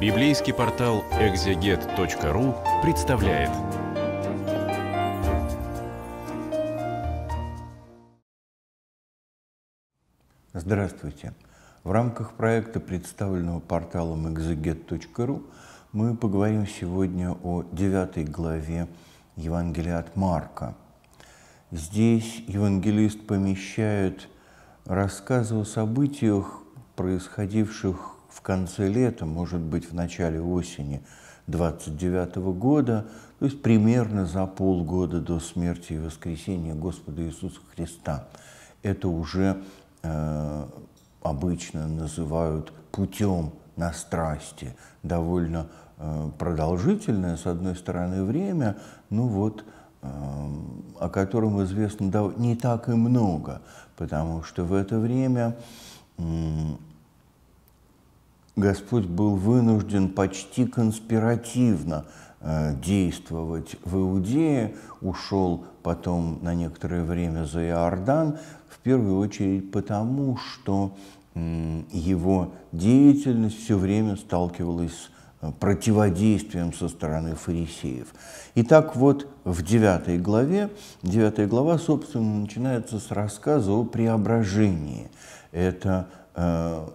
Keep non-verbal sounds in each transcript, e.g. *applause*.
Библейский портал экзегет.ру представляет. Здравствуйте. В рамках проекта, представленного порталом экзегет.ру, мы поговорим сегодня о девятой главе Евангелия от Марка. Здесь евангелист помещает рассказы о событиях, происходивших в конце лета, может быть, в начале осени 29 года, то есть примерно за полгода до смерти и воскресения Господа Иисуса Христа. Это уже э, обычно называют путем на страсти. Довольно э, продолжительное, с одной стороны, время, ну вот, э, о котором известно не так и много, потому что в это время Господь был вынужден почти конспиративно э, действовать в Иудее, ушел потом на некоторое время за Иордан, в первую очередь потому, что его деятельность все время сталкивалась с э, противодействием со стороны фарисеев. Итак, вот в 9 главе, 9 глава, собственно, начинается с рассказа о преображении. Это э,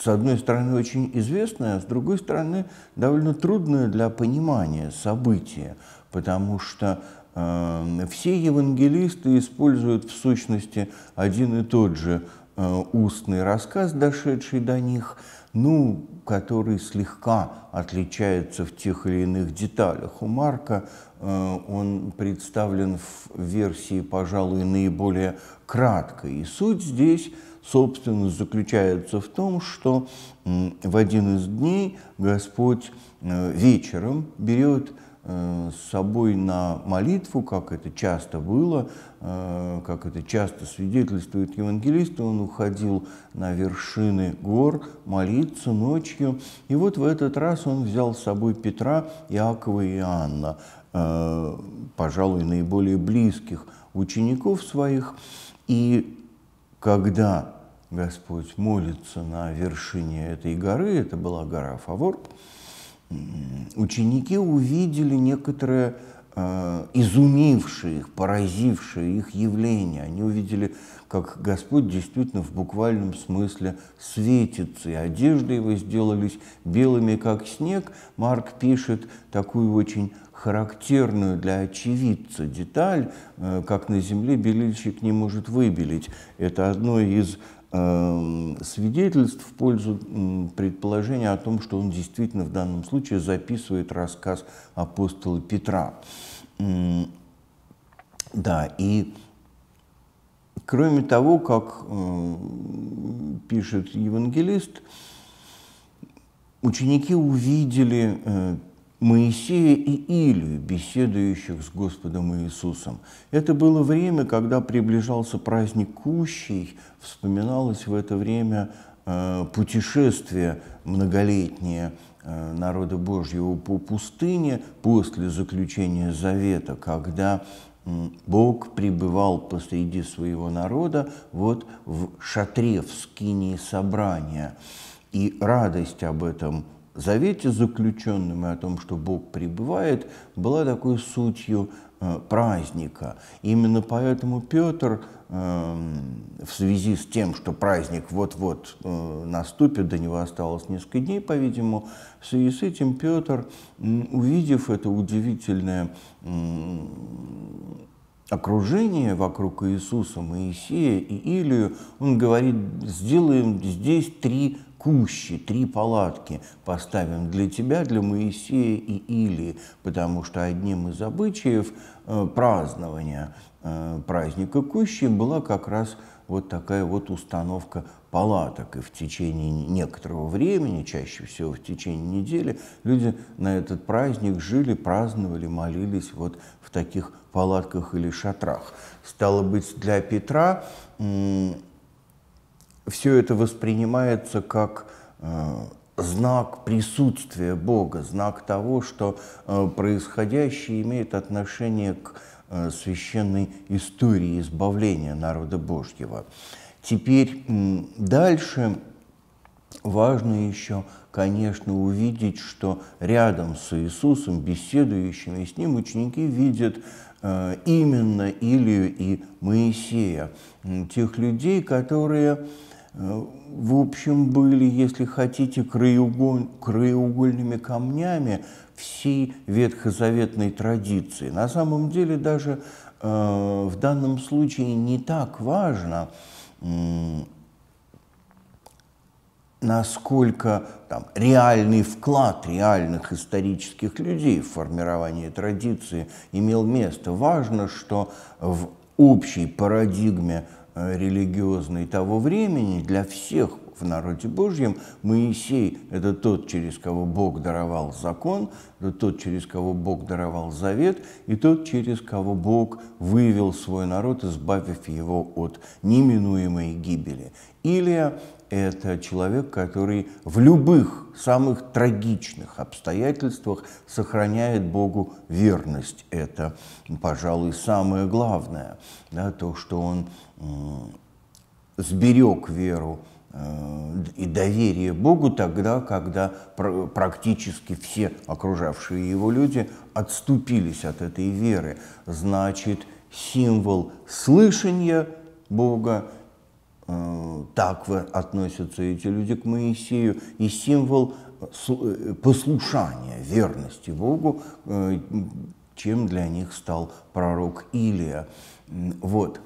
с одной стороны, очень известное, а с другой стороны, довольно трудное для понимания событие, потому что э, все евангелисты используют в сущности один и тот же э, устный рассказ, дошедший до них, ну, который слегка отличается в тех или иных деталях. У Марка э, он представлен в версии, пожалуй, наиболее краткой. И суть здесь собственно, заключается в том, что в один из дней Господь э, вечером берет э, с собой на молитву, как это часто было, э, как это часто свидетельствует евангелист, он уходил на вершины гор молиться ночью. И вот в этот раз он взял с собой Петра, Иакова и Иоанна, пожалуй, наиболее близких учеников своих. И когда Господь молится на вершине этой горы, это была гора Фавор, м-м-м. ученики увидели некоторое э, изумившие их, поразившие их явление. Они увидели, как Господь действительно в буквальном смысле светится, и одежды его сделались белыми, как снег. Марк пишет такую очень характерную для очевидца деталь, э, как на земле белильщик не может выбелить. Это одно из эм, свидетельств в пользу предположения о том, что он действительно в данном случае записывает рассказ апостола Петра. Да, и кроме того, как э, пишет евангелист, ученики увидели э, Моисея и Илию, беседующих с Господом Иисусом. Это было время, когда приближался праздник Кущей, вспоминалось в это время э, путешествие многолетнее э, народа Божьего по пустыне после заключения Завета, когда Бог пребывал посреди своего народа вот в шатре, в скинии собрания. И радость об этом – завете заключенным и о том, что Бог пребывает, была такой сутью э, праздника. Именно поэтому Петр эм, в связи с тем, что праздник вот-вот э, наступит, до него осталось несколько дней, по-видимому, в связи с этим Петр, увидев это удивительное окружение вокруг Иисуса, Моисея и Илию, он говорит, сделаем здесь три кущи, три палатки поставим для тебя, для Моисея и Илии, потому что одним из обычаев э, празднования э, праздника кущи была как раз вот такая вот установка палаток. И в течение некоторого времени, чаще всего в течение недели, люди на этот праздник жили, праздновали, молились вот в таких палатках или шатрах. Стало быть, для Петра все это воспринимается как э, знак присутствия Бога, знак того, что э, происходящее имеет отношение к э, священной истории избавления народа Божьего. Теперь дальше важно еще, конечно, увидеть, что рядом с Иисусом, беседующими с Ним, ученики видят именно Илию и Моисея, тех людей, которые в общем, были, если хотите, краеуголь, краеугольными камнями всей ветхозаветной традиции. На самом деле даже э, в данном случае не так важно, насколько там, реальный вклад реальных исторических людей в формирование традиции имел место. Важно, что в общей парадигме Э, религиозный того времени для всех в народе Божьем, Моисей – это тот, через кого Бог даровал закон, это тот, через кого Бог даровал завет, и тот, через кого Бог вывел свой народ, избавив его от неминуемой гибели. Илия – это человек, который в любых самых трагичных обстоятельствах сохраняет Богу верность. Это, пожалуй, самое главное, да, то, что он сберег веру Э, и доверие Богу тогда, когда практически все окружавшие его люди отступились от этой веры. Значит, символ слышания Бога, э, так относятся эти люди к Моисею, и символ э, послушания, верности Богу, чем для них стал пророк Илия. Вот.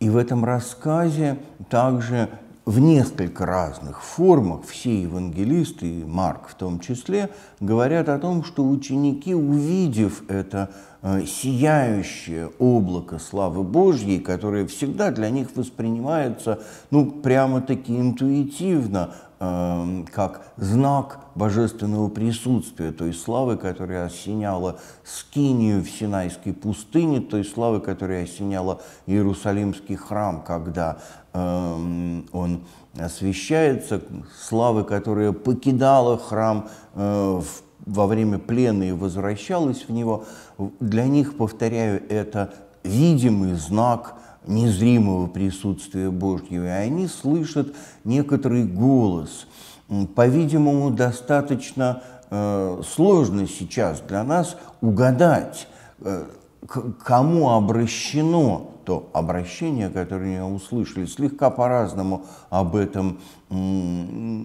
И в этом рассказе также в несколько разных формах все евангелисты, и Марк в том числе, говорят о том, что ученики, увидев это Э, сияющее облако славы Божьей, которое всегда для них воспринимается, ну, прямо-таки интуитивно, эм, как знак божественного присутствия, той славы, которая осеняла Скинию в Синайской пустыне, той славы, которая осеняла Иерусалимский храм, когда эм, он освещается, славы, которая покидала храм э, в во время плена и возвращалась в него, для них, повторяю, это видимый знак незримого присутствия Божьего, и они слышат некоторый голос. По-видимому, достаточно э, сложно сейчас для нас угадать, э, к кому обращено то обращение, которое я услышали, слегка по-разному об этом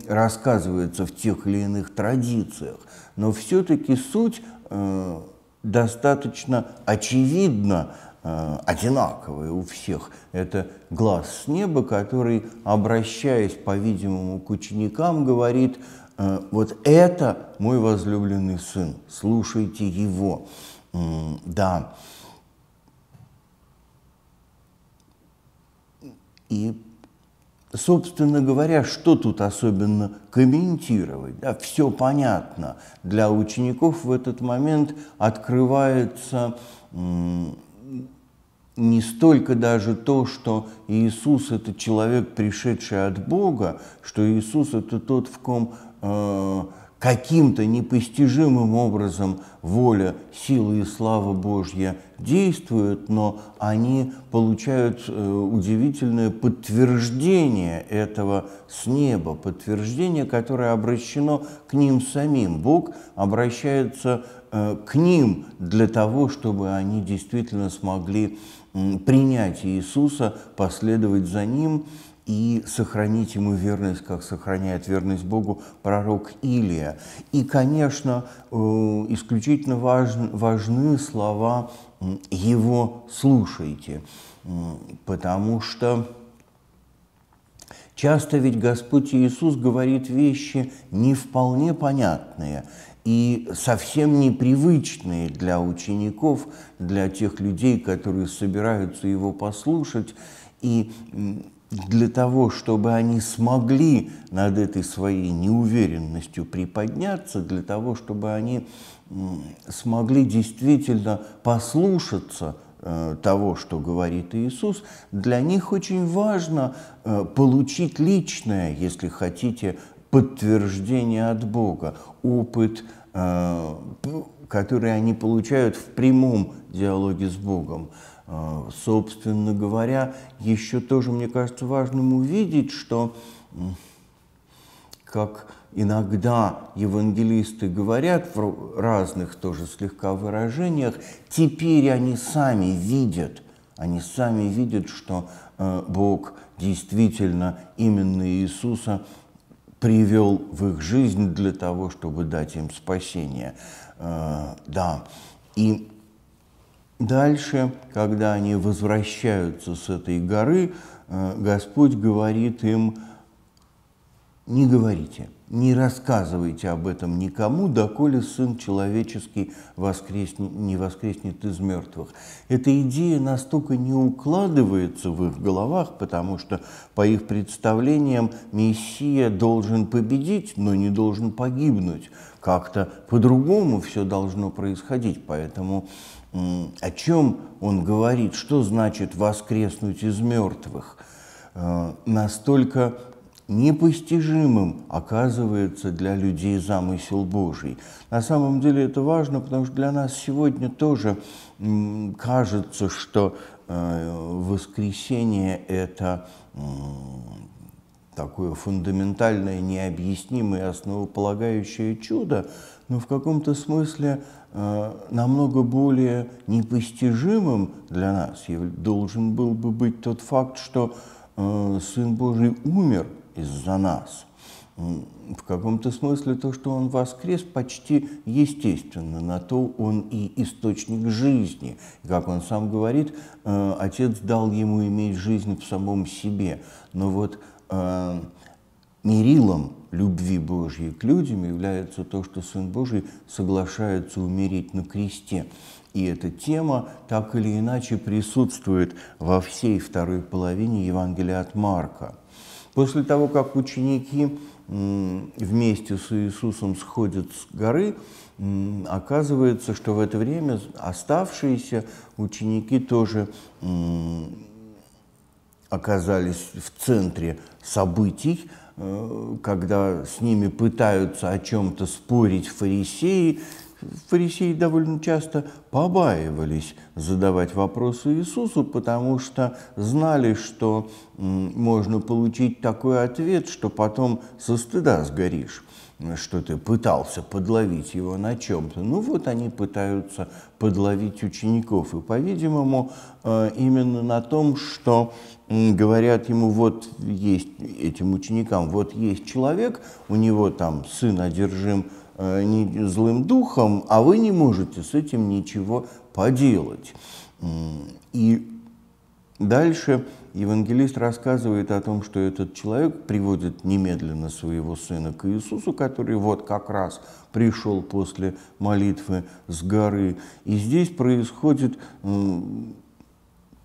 рассказывается в тех или иных традициях, но все-таки суть э, достаточно очевидно э, одинаковая у всех. Это глаз с неба, который, обращаясь, по-видимому, к ученикам, говорит, э, вот это мой возлюбленный сын, слушайте его. Да. И, собственно говоря, что тут особенно комментировать? Да, все понятно. Для учеников в этот момент открывается не столько даже то, что Иисус – это человек, пришедший от Бога, что Иисус – это тот, в ком э, каким-то непостижимым образом воля, сила и слава Божья действуют, но они получают э, удивительное подтверждение этого с неба, подтверждение, которое обращено к ним самим. Бог обращается э, к ним для того, чтобы они действительно смогли принять Иисуса, последовать за Ним и сохранить ему верность, как сохраняет верность Богу пророк Илия. И, конечно, э, исключительно важны, слова «его слушайте», потому что часто ведь Господь Иисус говорит вещи не вполне понятные, и совсем непривычные для учеников, для тех людей, которые собираются его послушать. И для того, чтобы они смогли над этой своей неуверенностью приподняться, для того, чтобы они смогли действительно послушаться э, того, что говорит Иисус, для них очень важно э, получить личное, если хотите, подтверждение от Бога, опыт, э, ну, который они получают в прямом диалоге с Богом. А, собственно говоря, еще тоже, мне кажется, важным увидеть, что как иногда евангелисты говорят в разных тоже слегка выражениях, теперь они сами видят, они сами видят, что э, Бог действительно именно Иисуса привел в их жизнь для того, чтобы дать им спасение. Э, да, и Дальше, когда они возвращаются с этой горы, э, Господь говорит им, не говорите, не рассказывайте об этом никому, доколе Сын Человеческий воскреснет, не воскреснет из мертвых. Эта идея настолько не укладывается в их головах, потому что, по их представлениям, Мессия должен победить, но не должен погибнуть. Как-то по-другому все должно происходить, поэтому о чем он говорит, что значит воскреснуть из мертвых, э, настолько непостижимым оказывается для людей замысел Божий. На самом деле это важно, потому что для нас сегодня тоже кажется, что э, воскресение – это такое фундаментальное, необъяснимое, основополагающее чудо, но в каком-то смысле э, намного более непостижимым для нас должен был бы быть тот факт, что э, Сын Божий умер из-за нас. В каком-то смысле то, что он воскрес, почти естественно, на то он и источник жизни. Как он сам говорит, э, отец дал ему иметь жизнь в самом себе. Но вот э, мерилом любви Божьей к людям является то, что Сын Божий соглашается умереть на кресте. И эта тема так или иначе присутствует во всей второй половине Евангелия от Марка. После того, как ученики вместе с Иисусом сходят с горы, оказывается, что в это время оставшиеся ученики тоже оказались в центре событий, Э, когда с ними пытаются о чем-то спорить фарисеи, Фарисеи довольно часто побаивались задавать вопросы Иисусу, потому что знали, что можно получить такой ответ, что потом со стыда сгоришь что ты пытался подловить его на чем-то. Ну вот они пытаются подловить учеников. И, по-видимому, э, именно на том, что говорят ему, вот есть этим ученикам, вот есть человек, у него там сын одержим Э, злым духом, а вы не можете с этим ничего поделать. И дальше евангелист рассказывает о том, что этот человек приводит немедленно своего сына к Иисусу, который вот как раз пришел после молитвы с горы. И здесь происходит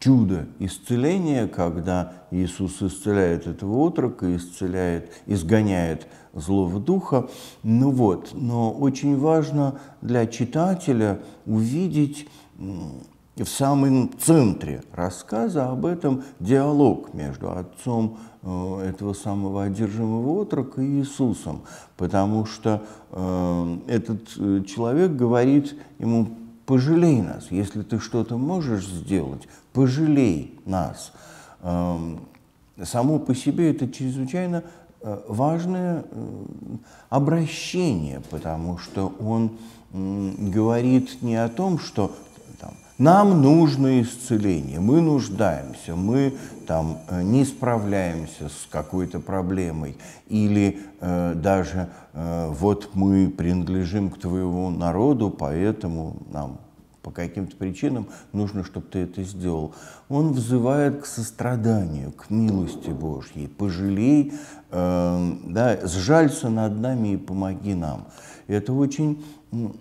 чудо исцеления, когда Иисус исцеляет этого отрока, исцеляет, изгоняет злого духа. Ну вот, но очень важно для читателя увидеть в самом центре рассказа об этом диалог между отцом э, этого самого одержимого отрока и Иисусом, потому что э, этот э, человек говорит ему пожалей нас, если ты что-то можешь сделать, пожалей нас. Эм, само по себе это чрезвычайно э, важное э, обращение, потому что он говорит не о том, что там, нам нужно исцеление, мы нуждаемся, мы там э, не справляемся с какой-то проблемой, или э, даже э, вот мы принадлежим к твоему народу, поэтому нам по каким-то причинам нужно, чтобы ты это сделал. Он взывает к состраданию, к милости Божьей, пожалей, э, да, сжалься над нами и помоги нам. И это очень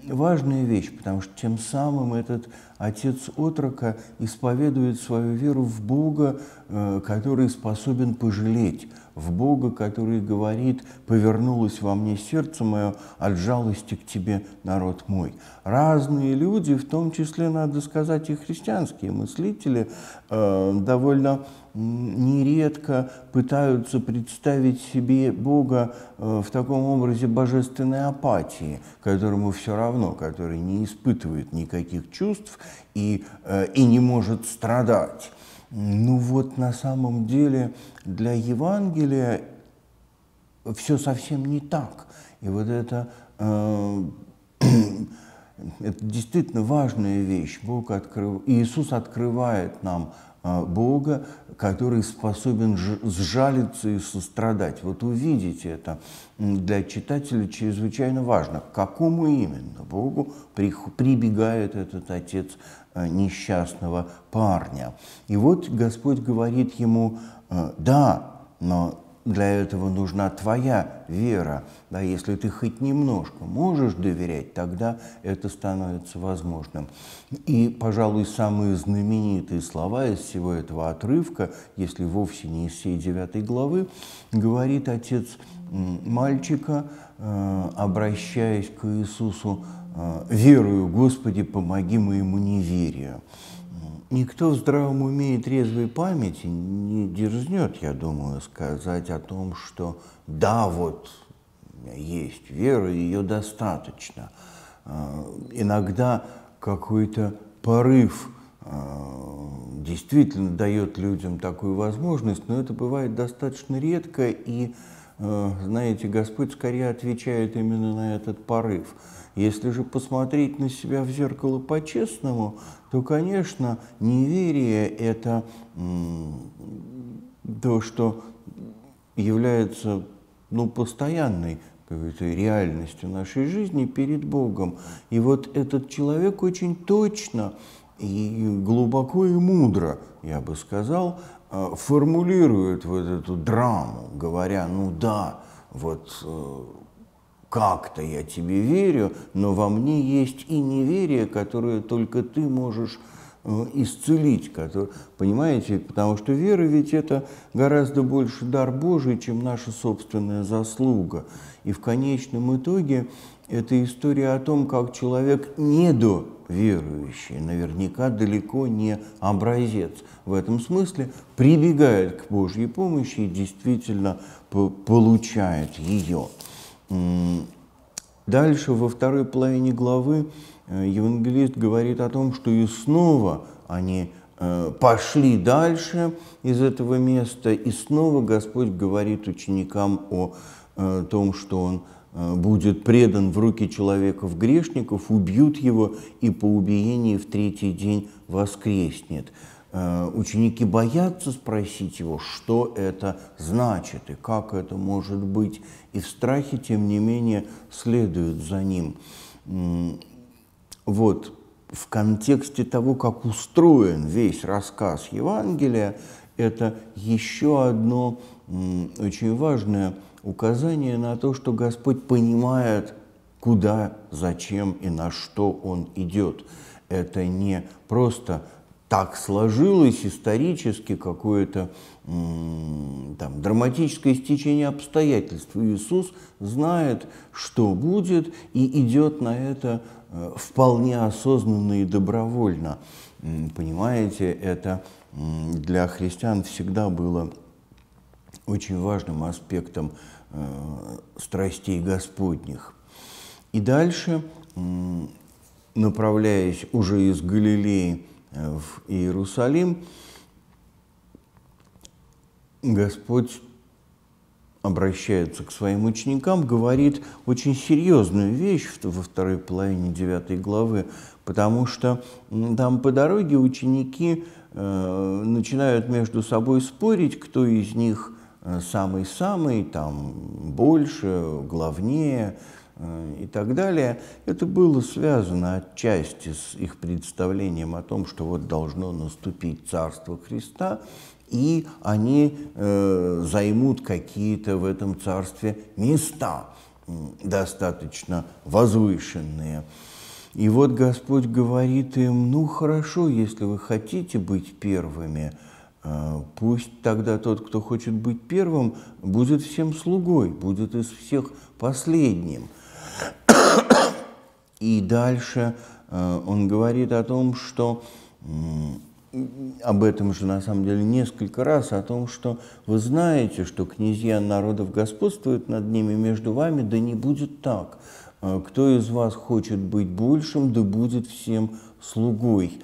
важная вещь, потому что тем самым этот отец отрока исповедует свою веру в Бога, э, который способен пожалеть в Бога, который говорит, повернулось во мне сердце мое от жалости к тебе, народ мой. Разные люди, в том числе, надо сказать, и христианские мыслители, э, довольно нередко пытаются представить себе Бога э, в таком образе божественной апатии, которому все равно, который не испытывает никаких чувств и, э, и не может страдать. Ну вот на самом деле для Евангелия все совсем не так. И вот это, э, *clears throat* это действительно важная вещь. Бог открыв... Иисус открывает нам э, Бога, который способен сжалиться и сострадать. Вот увидите это для читателя чрезвычайно важно, к какому именно Богу прибегает этот Отец Э, несчастного парня. И вот Господь говорит ему, «Э, да, но для этого нужна твоя вера. Да, если ты хоть немножко можешь доверять, тогда это становится возможным. И, пожалуй, самые знаменитые слова из всего этого отрывка, если вовсе не из всей девятой главы, говорит отец мальчика, э, обращаясь к Иисусу, Э, «Верую, Господи, помоги моему неверию». Никто в здравом уме и трезвой памяти не дерзнет, я думаю, сказать о том, что да, вот есть вера, ее достаточно. Э, иногда какой-то порыв э, действительно дает людям такую возможность, но это бывает достаточно редко, и Э, знаете, Господь скорее отвечает именно на этот порыв. Если же посмотреть на себя в зеркало по-честному, то, конечно, неверие – это то, что является ну, постоянной какой-то реальностью нашей жизни перед Богом. И вот этот человек очень точно и глубоко и мудро, я бы сказал, Э, формулирует вот эту драму, говоря, ну да, вот э, как-то я тебе верю, но во мне есть и неверие, которое только ты можешь э, исцелить, который, понимаете, потому что вера ведь это гораздо больше дар Божий, чем наша собственная заслуга. И в конечном итоге это история о том, как человек недоверующий, наверняка далеко не образец. В этом смысле прибегает к Божьей помощи и действительно получает ее. Дальше во второй половине главы э, евангелист говорит о том, что и снова они э, пошли дальше из этого места, и снова Господь говорит ученикам о э, том, что Он – Э, будет предан в руки человеков грешников, убьют его и по убиении в третий день воскреснет. Э, ученики боятся спросить его, что это значит и как это может быть, и в страхе, тем не менее, следуют за ним. Вот в контексте того, как устроен весь рассказ Евангелия, это еще одно очень важное – указание на то, что Господь понимает, куда, зачем и на что Он идет. Это не просто так сложилось исторически какое-то там, драматическое стечение обстоятельств. Иисус знает, что будет, и идет на это э, вполне осознанно и добровольно. Понимаете, это для христиан всегда было очень важным аспектом э, страстей Господних. И дальше, направляясь уже из Галилеи э, в Иерусалим, Господь обращается к своим ученикам, говорит очень серьезную вещь во второй половине девятой главы, потому что там по дороге ученики э, начинают между собой спорить, кто из них – Э, самый-самый, там больше, главнее э, и так далее. Это было связано отчасти с их представлением о том, что вот должно наступить Царство Христа, и они э, займут какие-то в этом царстве места достаточно возвышенные. И вот Господь говорит им, ну хорошо, если вы хотите быть первыми – а, пусть тогда тот, кто хочет быть первым, будет всем слугой, будет из всех последним. *coughs* И дальше а, он говорит о том, что об этом же на самом деле несколько раз, о том, что вы знаете, что князья народов господствуют над ними между вами, да не будет так. А, кто из вас хочет быть большим, да будет всем слугой.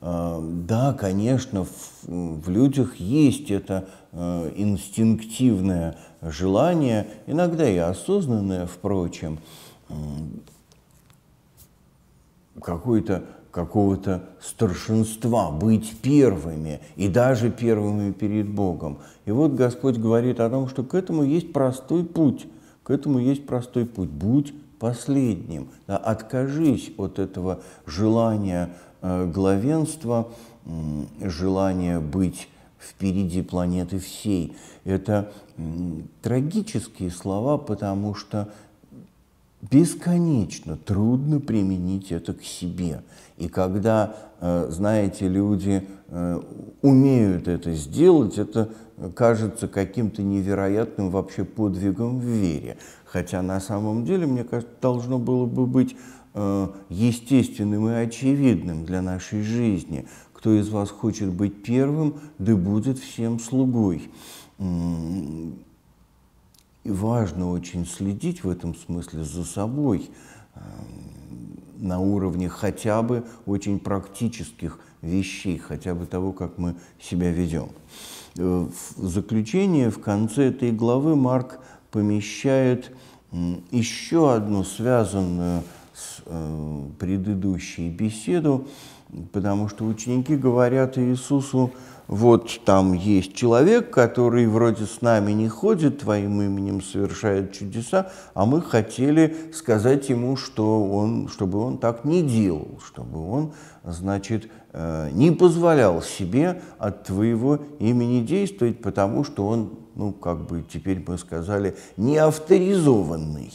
Э, да, конечно, в, в людях есть это э, инстинктивное желание, иногда и осознанное, впрочем, какой-то какого-то старшинства, быть первыми, и даже первыми перед Богом. И вот Господь говорит о том, что к этому есть простой путь, к этому есть простой путь, будь последним, да, откажись от этого желания Э, главенство, желание быть впереди планеты всей. Это трагические слова, потому что бесконечно трудно применить это к себе. И когда, э, знаете, люди э, умеют это сделать, это кажется каким-то невероятным вообще подвигом в вере. Хотя на самом деле, мне кажется, должно было бы быть Э, естественным и очевидным для нашей жизни. Кто из вас хочет быть первым, да будет всем слугой. И важно очень следить в этом смысле за собой э, на уровне хотя бы очень практических вещей, хотя бы того, как мы себя ведем. Э, в заключение, в конце этой главы Марк помещает еще одну связанную Э, предыдущую беседу, потому что ученики говорят Иисусу, вот там есть человек, который вроде с нами не ходит, твоим именем совершает чудеса, а мы хотели сказать ему, что он, чтобы он так не делал, чтобы он, значит, э, не позволял себе от твоего имени действовать, потому что он, ну, как бы теперь мы сказали, неавторизованный.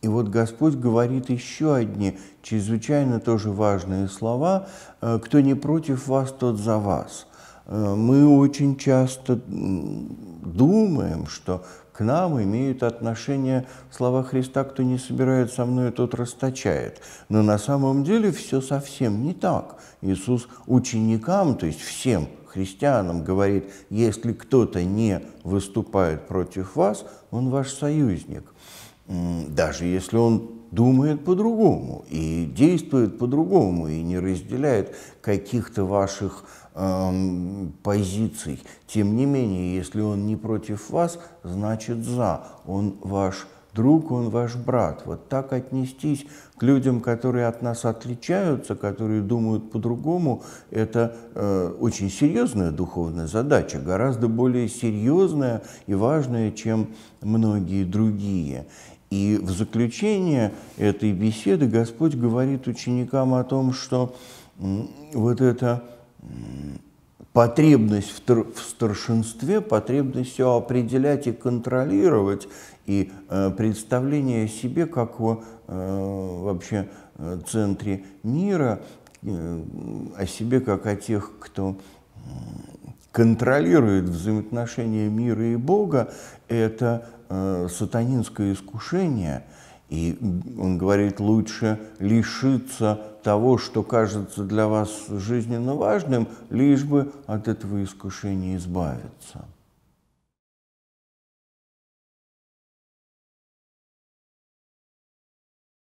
И вот Господь говорит еще одни чрезвычайно тоже важные слова «Э, «Кто не против вас, тот за вас». Э, мы очень часто думаем, что к нам имеют отношение слова Христа «Кто не собирает со мной, тот расточает». Но на самом деле все совсем не так. Иисус ученикам, то есть всем христианам говорит, если кто-то не выступает против вас, он ваш союзник даже если он думает по-другому и действует по-другому и не разделяет каких-то ваших эм, позиций. Тем не менее, если он не против вас, значит за. Он ваш друг, он ваш брат. Вот так отнестись к людям, которые от нас отличаются, которые думают по-другому, это э, очень серьезная духовная задача, гораздо более серьезная и важная, чем многие другие. И в заключение этой беседы Господь говорит ученикам о том, что вот эта потребность в старшинстве, потребность все определять и контролировать, и э, представление о себе как о э, вообще э, центре мира, о себе как о тех, кто контролирует взаимоотношения мира и Бога, это Э, сатанинское искушение, и он говорит, лучше лишиться того, что кажется для вас жизненно важным, лишь бы от этого искушения избавиться.